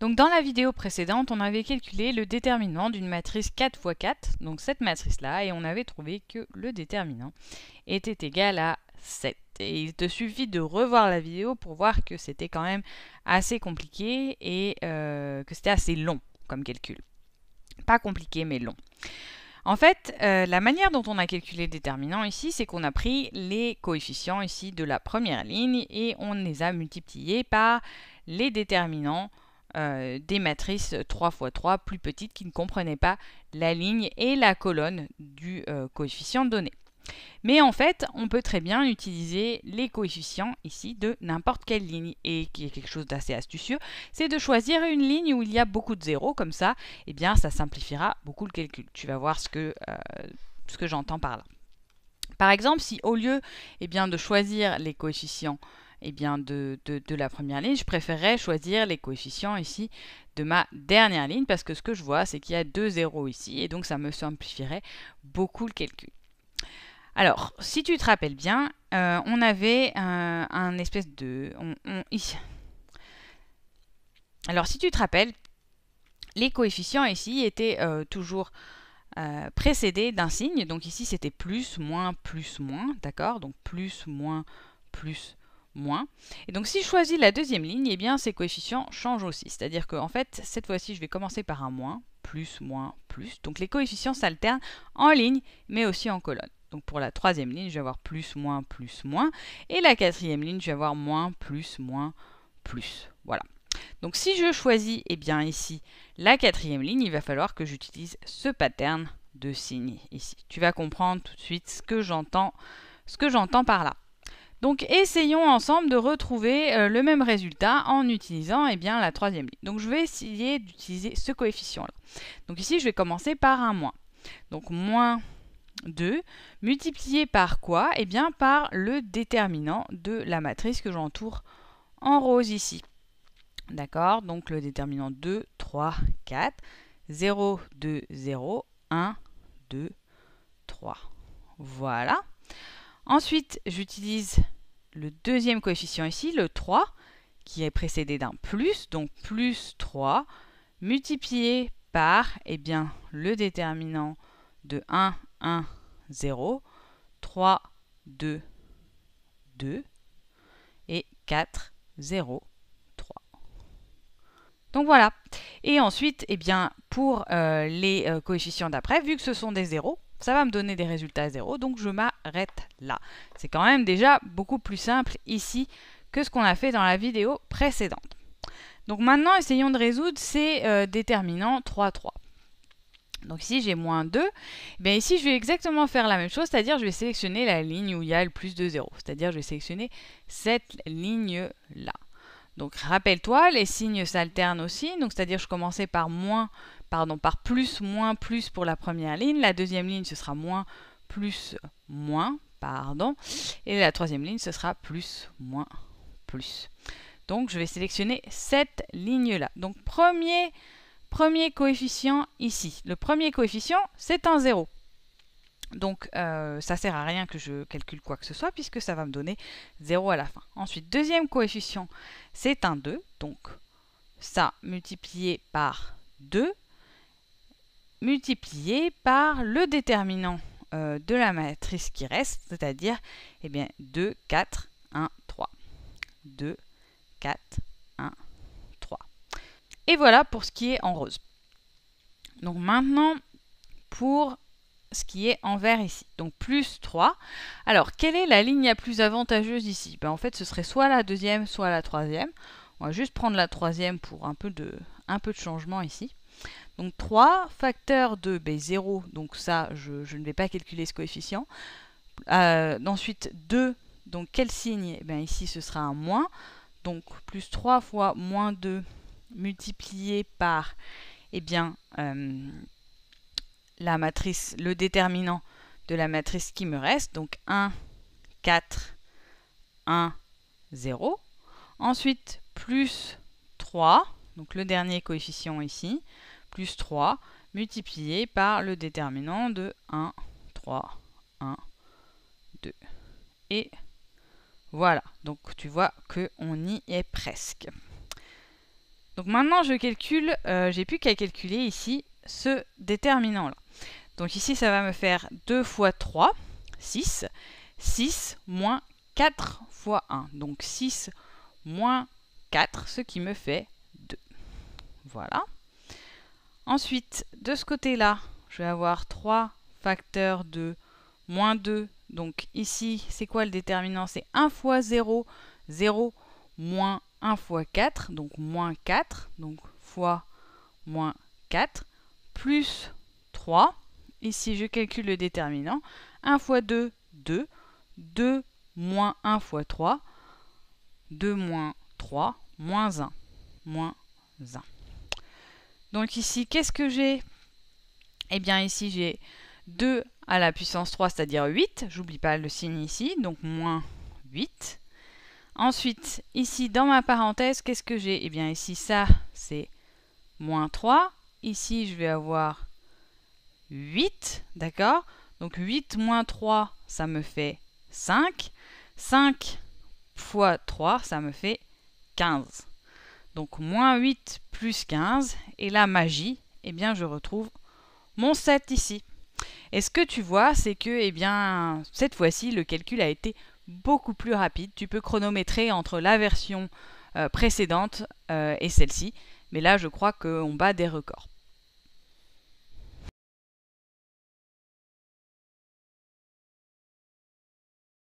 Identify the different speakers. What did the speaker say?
Speaker 1: Donc dans la vidéo précédente, on avait calculé le déterminant d'une matrice 4 x 4, donc cette matrice-là, et on avait trouvé que le déterminant était égal à 7. Et il te suffit de revoir la vidéo pour voir que c'était quand même assez compliqué et euh, que c'était assez long comme calcul. Pas compliqué, mais long. En fait, euh, la manière dont on a calculé le déterminant ici, c'est qu'on a pris les coefficients ici de la première ligne et on les a multipliés par les déterminants euh, des matrices 3x3 plus petites qui ne comprenaient pas la ligne et la colonne du euh, coefficient donné. Mais en fait, on peut très bien utiliser les coefficients ici de n'importe quelle ligne. Et qui est quelque chose d'assez astucieux, c'est de choisir une ligne où il y a beaucoup de zéros, comme ça, eh bien, ça simplifiera beaucoup le calcul. Tu vas voir ce que, euh, que j'entends par là. Par exemple, si au lieu eh bien, de choisir les coefficients eh bien de, la première ligne, je préférerais choisir les coefficients ici de ma dernière ligne parce que ce que je vois, c'est qu'il y a deux zéros ici et donc ça me simplifierait beaucoup le calcul. Alors, si tu te rappelles bien, euh, on avait euh, un espèce de... ici. Alors, si tu te rappelles, les coefficients ici étaient euh, toujours précédés d'un signe. Donc ici, c'était plus, moins, plus, moins, d'accord Donc plus, moins, plus, moins. Et donc si je choisis la deuxième ligne, eh bien ces coefficients changent aussi. C'est-à-dire qu'en fait, cette fois-ci, je vais commencer par un moins, plus, moins, plus. Donc les coefficients s'alternent en ligne, mais aussi en colonne. Donc pour la troisième ligne, je vais avoir plus, moins, plus, moins. Et la quatrième ligne, je vais avoir moins, plus, moins, plus. Voilà. Donc si je choisis, eh bien ici, la quatrième ligne, il va falloir que j'utilise ce pattern de signes ici. Tu vas comprendre tout de suite ce que j'entends par là. Donc essayons ensemble de retrouver euh, le même résultat en utilisant eh bien, la troisième ligne. Donc je vais essayer d'utiliser ce coefficient-là. Donc ici, je vais commencer par un moins. Donc moins 2, multiplié par quoi Eh bien par le déterminant de la matrice que j'entoure en rose ici. D'accord Donc le déterminant 2, 3, 4, 0, 2, 0, 1, 2, 3. Voilà. Ensuite, j'utilise le deuxième coefficient ici, le 3, qui est précédé d'un plus, donc plus 3, multiplié par eh bien, le déterminant de 1, 1, 0, 3, 2, 2 et 4, 0, 3. Donc voilà. Et ensuite, eh bien, pour euh, les euh, coefficients d'après, vu que ce sont des zéros, ça va me donner des résultats à 0, donc je m'arrête là. C'est quand même déjà beaucoup plus simple ici que ce qu'on a fait dans la vidéo précédente. Donc maintenant, essayons de résoudre ces euh, déterminants 3, 3. Donc ici, j'ai moins 2. Eh bien ici, je vais exactement faire la même chose, c'est-à-dire je vais sélectionner la ligne où il y a le plus de 0. C'est-à-dire je vais sélectionner cette ligne-là. Donc rappelle-toi, les signes s'alternent aussi, donc c'est-à-dire je commençais par moins, pardon, par plus, moins, plus pour la première ligne, la deuxième ligne ce sera moins, plus, moins, pardon, et la troisième ligne ce sera plus, moins, plus. Donc je vais sélectionner cette ligne-là. Donc premier, premier coefficient ici. Le premier coefficient, c'est un 0. Donc euh, ça sert à rien que je calcule quoi que ce soit puisque ça va me donner 0 à la fin. Ensuite, deuxième coefficient, c'est un 2. Donc ça multiplié par 2 multiplié par le déterminant euh, de la matrice qui reste, c'est-à-dire 2, 4, 1, 3. 2, 4, 1, 3. Et voilà pour ce qui est en rose. Donc maintenant, pour ce qui est en vert ici. Donc plus 3. Alors, quelle est la ligne la plus avantageuse ici ben, En fait, ce serait soit la deuxième, soit la troisième. On va juste prendre la troisième pour un peu de, un peu de changement ici. Donc 3, facteur de b 0, donc ça, je, ne vais pas calculer ce coefficient. Euh, ensuite, 2, donc quel signe ben, Ici, ce sera un moins. Donc plus 3 fois moins 2 multiplié par eh bien, euh, la matrice, le déterminant de la matrice qui me reste, donc 1, 4, 1, 0. Ensuite, plus 3, donc le dernier coefficient ici, plus 3, multiplié par le déterminant de 1, 3, 1, 2. Et voilà, donc tu vois qu'on y est presque. Donc maintenant, je calcule, euh, j'ai plus qu'à calculer ici ce déterminant-là. Donc ici, ça va me faire 2 fois 3, 6. 6 moins 4 fois 1. Donc 6 moins 4, ce qui me fait 2. Voilà. Ensuite, de ce côté-là, je vais avoir 3 facteurs de moins 2. Donc ici, c'est quoi le déterminant C'est 1 fois 0, 0 moins 1 fois 4, donc moins 4, donc fois moins 4 plus 3. Ici, je calcule le déterminant. 1 fois 2, 2. 2 moins 1 fois 3. 2 moins 3, moins 1. Moins 1. Donc ici, qu'est-ce que j'ai Eh bien ici, j'ai 2 à la puissance 3, c'est-à-dire 8. J'oublie pas le signe ici, donc moins 8. Ensuite, ici, dans ma parenthèse, qu'est-ce que j'ai Eh bien ici, ça, c'est moins 3. Ici, je vais avoir 8, d'accord Donc 8 moins 3, ça me fait 5. 5 fois 3, ça me fait 15. Donc moins 8 plus 15. Et la magie, et eh bien, je retrouve mon 7 ici. Et ce que tu vois, c'est que eh bien, cette fois-ci, le calcul a été beaucoup plus rapide. Tu peux chronométrer entre la version euh, précédente euh, et celle-ci. Mais là, je crois qu'on bat des records.